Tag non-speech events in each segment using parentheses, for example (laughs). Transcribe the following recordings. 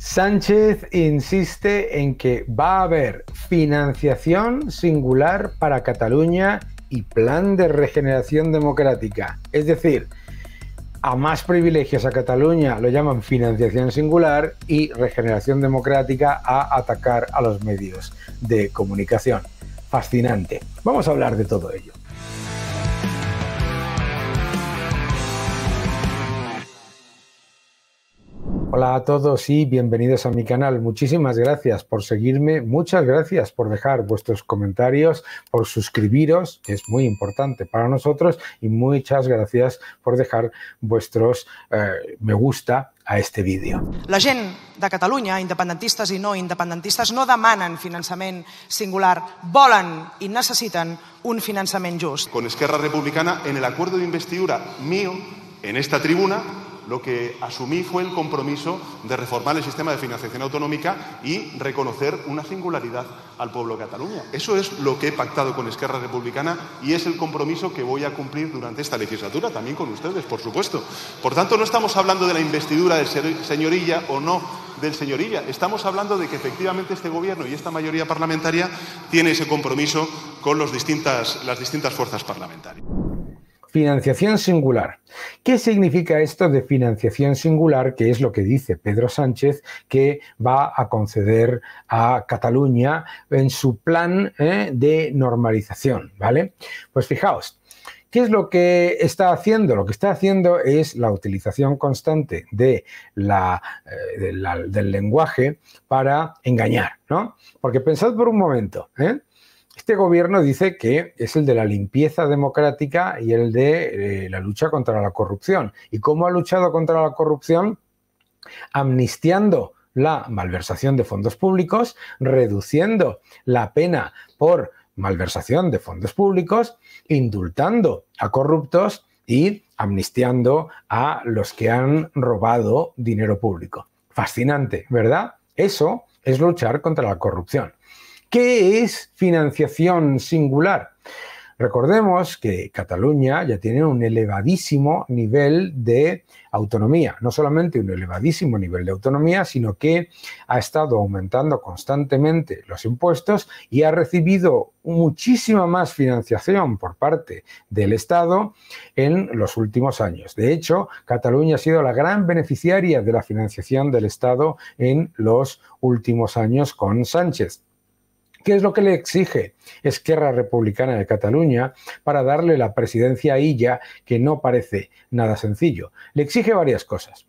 Sánchez insiste en que va a haber financiación singular para Cataluña y plan de regeneración democrática. Es decir, a más privilegios a Cataluña lo llaman financiación singular y regeneración democrática a atacar a los medios de comunicación. Fascinante. Vamos a hablar de todo ello. Hola a todos y bienvenidos a mi canal. Muchísimas gracias por seguirme, muchas gracias por dejar vuestros comentarios, por suscribiros, es muy importante para nosotros, y muchas gracias por dejar vuestros eh, me gusta a este vídeo. La gente de Catalunya, independentistas y no independentistas, no demandan finançament singular, volen y necesitan un finançament justo. Con Esquerra Republicana, en el acuerdo de investidura mío, en esta tribuna, lo que asumí fue el compromiso de reformar el sistema de financiación autonómica y reconocer una singularidad al pueblo de Cataluña. Eso es lo que he pactado con Esquerra Republicana y es el compromiso que voy a cumplir durante esta legislatura, también con ustedes, por supuesto. Por tanto, no estamos hablando de la investidura del señorilla o no del señorilla, estamos hablando de que efectivamente este Gobierno y esta mayoría parlamentaria tiene ese compromiso con las distintas fuerzas parlamentarias. Financiación singular. ¿Qué significa esto de financiación singular? Que es lo que dice Pedro Sánchez que va a conceder a Cataluña en su plan eh, de normalización. ¿Vale? Pues fijaos, ¿Qué es lo que está haciendo? Lo que está haciendo es la utilización constante eh, del lenguaje para engañar, ¿no? Porque pensad por un momento, ¿eh? Este gobierno dice que es el de la limpieza democrática y el de eh, la lucha contra la corrupción. ¿Y cómo ha luchado contra la corrupción? Amnistiando la malversación de fondos públicos, reduciendo la pena por malversación de fondos públicos, indultando a corruptos y amnistiando a los que han robado dinero público. Fascinante, ¿verdad? Eso es luchar contra la corrupción. ¿Qué es financiación singular? Recordemos que Cataluña ya tiene un elevadísimo nivel de autonomía, no solamente un elevadísimo nivel de autonomía, sino que ha estado aumentando constantemente los impuestos y ha recibido muchísima más financiación por parte del Estado en los últimos años. De hecho, Cataluña ha sido la gran beneficiaria de la financiación del Estado en los últimos años con Sánchez. ¿Qué es lo que le exige Esquerra Republicana de Cataluña para darle la presidencia a Illa, que no parece nada sencillo? Le exige varias cosas.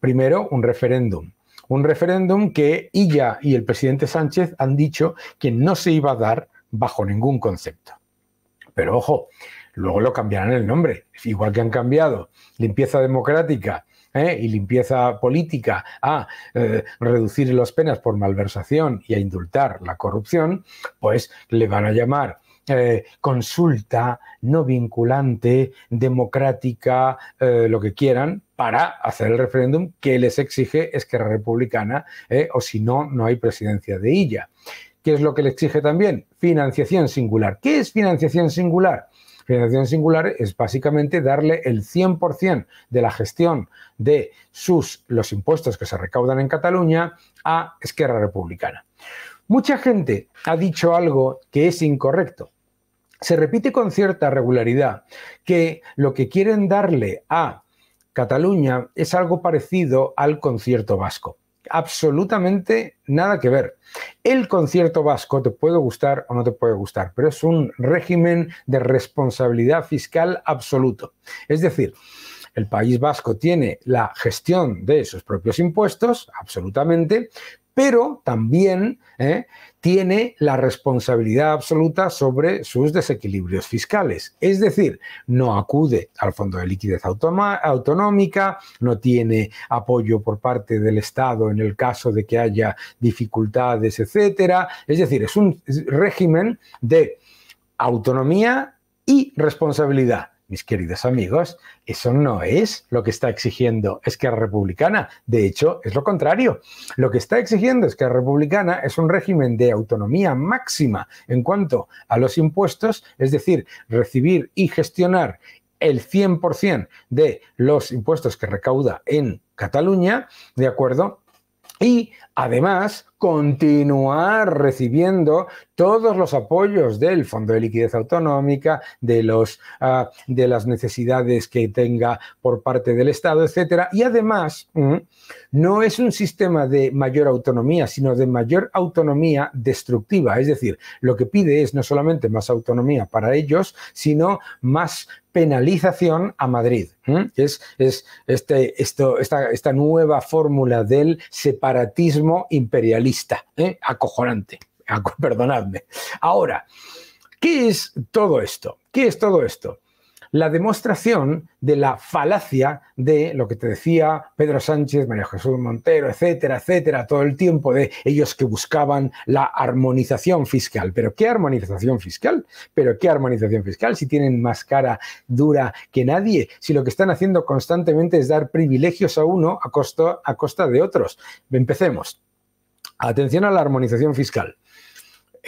Primero, un referéndum. Un referéndum que Illa y el presidente Sánchez han dicho que no se iba a dar bajo ningún concepto. Pero ojo, luego lo cambiarán el nombre, igual que han cambiado limpieza democrática ¿eh? y limpieza política a eh, reducir las penas por malversación y a indultar la corrupción, pues le van a llamar eh, consulta no vinculante, democrática, lo que quieran, para hacer el referéndum que les exige Esquerra Republicana, o si no, no hay presidencia de ella. ¿Qué es lo que le exige también? Financiación singular. ¿Qué es financiación singular? financiación singular es básicamente darle el 100% de la gestión de sus, los impuestos que se recaudan en Cataluña a Esquerra Republicana. Mucha gente ha dicho algo que es incorrecto. Se repite con cierta regularidad que lo que quieren darle a Cataluña es algo parecido al concierto vasco absolutamente nada que ver. El concierto vasco te puede gustar o no te puede gustar, pero es un régimen de responsabilidad fiscal absoluto. Es decir, el País Vasco tiene la gestión de sus propios impuestos, absolutamente, pero también ¿eh? tiene la responsabilidad absoluta sobre sus desequilibrios fiscales. Es decir, no acude al Fondo de Liquidez Autonómica, no tiene apoyo por parte del Estado en el caso de que haya dificultades, etcétera. Es decir, es un régimen de autonomía y responsabilidad mis queridos amigos, eso no es lo que está exigiendo Esquerra Republicana. De hecho, es lo contrario. Lo que está exigiendo Esquerra Republicana es un régimen de autonomía máxima en cuanto a los impuestos, es decir, recibir y gestionar el 100% de los impuestos que recauda en Cataluña, ¿de acuerdo? y Además, continuar recibiendo todos los apoyos del Fondo de Liquidez Autonómica, de, los, ah, de las necesidades que tenga por parte del Estado, etcétera. Y además, mm, no es un sistema de mayor autonomía, sino de mayor autonomía destructiva. Es decir, lo que pide es no solamente más autonomía para ellos, sino más penalización a Madrid. Es, este, esto, esta, esta nueva fórmula del separatismo imperialista. ¿eh? Acojonante, (laughs) perdonadme. Ahora, ¿qué es todo esto? ¿Qué es todo esto? la demostración de la falacia de lo que te decía Pedro Sánchez, María Jesús Montero, etcétera, etcétera, todo el tiempo de ellos que buscaban la armonización fiscal. ¿Pero qué armonización fiscal? ¿Pero qué armonización fiscal? Si tienen más cara dura que nadie, si lo que están haciendo constantemente es dar privilegios a uno a costa, a costa de otros. Empecemos. Atención a la armonización fiscal.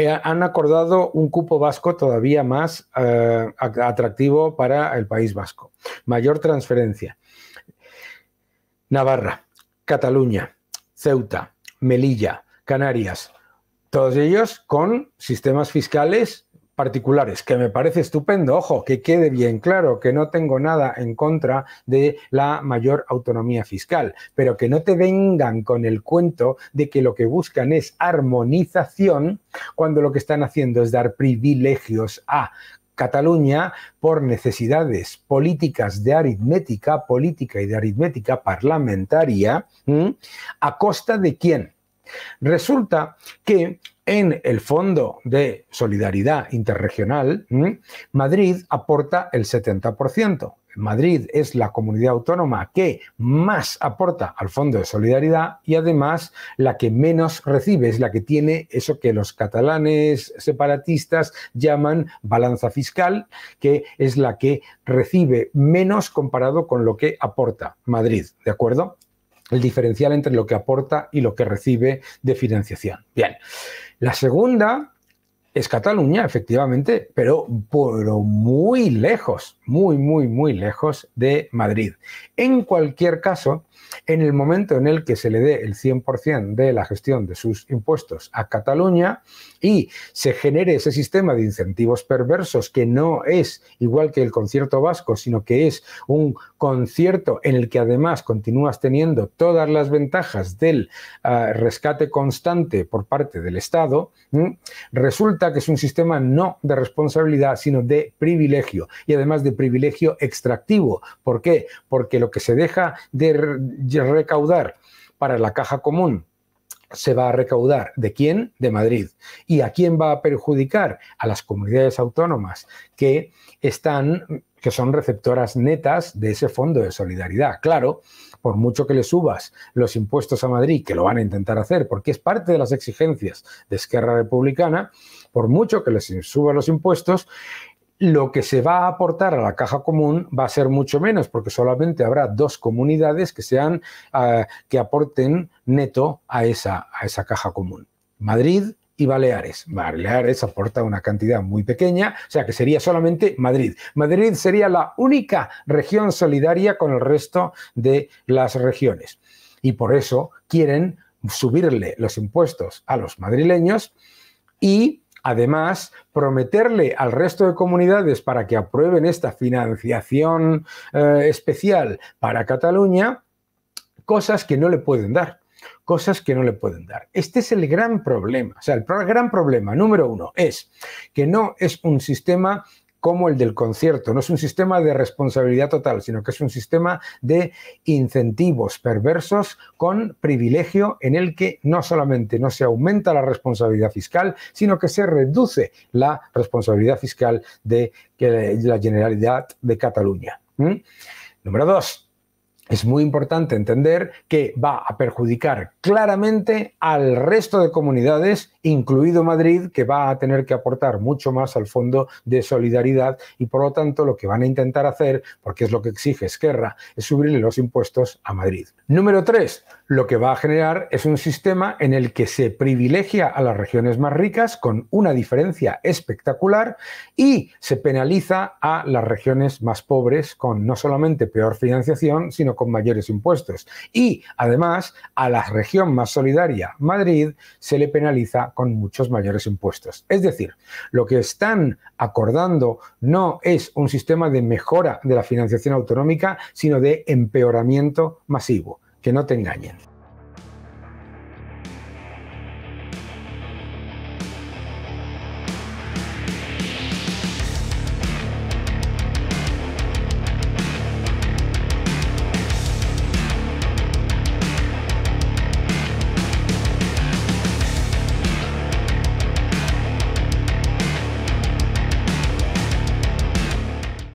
Eh, han acordado un cupo vasco todavía más eh, atractivo para el País Vasco. Mayor transferencia. Navarra, Cataluña, Ceuta, Melilla, Canarias, todos ellos con sistemas fiscales particulares, que me parece estupendo, ojo, que quede bien claro que no tengo nada en contra de la mayor autonomía fiscal, pero que no te vengan con el cuento de que lo que buscan es armonización cuando lo que están haciendo es dar privilegios a Cataluña por necesidades políticas de aritmética, política y de aritmética parlamentaria, ¿a costa de quién? Resulta que en el Fondo de Solidaridad Interregional, Madrid aporta el 70%. Madrid es la comunidad autónoma que más aporta al Fondo de Solidaridad y además la que menos recibe, es la que tiene eso que los catalanes separatistas llaman balanza fiscal, que es la que recibe menos comparado con lo que aporta Madrid, ¿de acuerdo? el diferencial entre lo que aporta y lo que recibe de financiación. Bien, la segunda es Cataluña, efectivamente, pero, pero muy lejos muy, muy, muy lejos de Madrid. En cualquier caso, en el momento en el que se le dé el 100% de la gestión de sus impuestos a Cataluña y se genere ese sistema de incentivos perversos que no es igual que el concierto vasco, sino que es un concierto en el que además continúas teniendo todas las ventajas del ah, rescate constante por parte del Estado, resulta que es un sistema no de responsabilidad, sino de privilegio y además de privilegio extractivo. ¿Por qué? Porque lo que se deja de, recaudar para la caja común se va a recaudar. ¿De quién? De Madrid. ¿Y a quién va a perjudicar? A las comunidades autónomas que están que son receptoras netas de ese fondo de solidaridad. Claro, por mucho que le subas los impuestos a Madrid, que lo van a intentar hacer porque es parte de las exigencias de Esquerra Republicana, por mucho que les subas los impuestos, lo que se va a aportar a la caja común va a ser mucho menos, porque solamente habrá dos comunidades que sean ah, que aporten neto a esa, a esa caja común. Madrid y Baleares. Baleares aporta una cantidad muy pequeña, o sea que sería solamente Madrid. Madrid sería la única región solidaria con el resto de las regiones. Y por eso quieren subirle los impuestos a los madrileños y Además, prometerle al resto de comunidades para que aprueben esta financiación eh, especial para Cataluña cosas que no le pueden dar cosas que no le pueden dar. Este es el gran problema. O sea, el gran problema número uno es que no es un sistema como el del concierto. No es un sistema de responsabilidad total, sino que es un sistema de incentivos perversos con privilegio en el que no solamente no se aumenta la responsabilidad fiscal, sino que se reduce la responsabilidad fiscal de la Generalidad de Cataluña. Número dos. Es muy importante entender que va a perjudicar claramente al resto de comunidades incluido Madrid, que va a tener que aportar mucho más al fondo de solidaridad y por lo tanto lo que van a intentar hacer, porque es lo que exige Esquerra, es subirle los impuestos a Madrid. Número tres, lo que va a generar es un sistema en el que se privilegia a las regiones más ricas con una diferencia espectacular y se penaliza a las regiones más pobres con no solamente peor financiación, sino con mayores impuestos. Y además a la región más solidaria, Madrid, se le penaliza con muchos mayores impuestos. Es decir, lo que están acordando no es un sistema de mejora de la financiación autonómica, sino de empeoramiento masivo. Que no te engañen.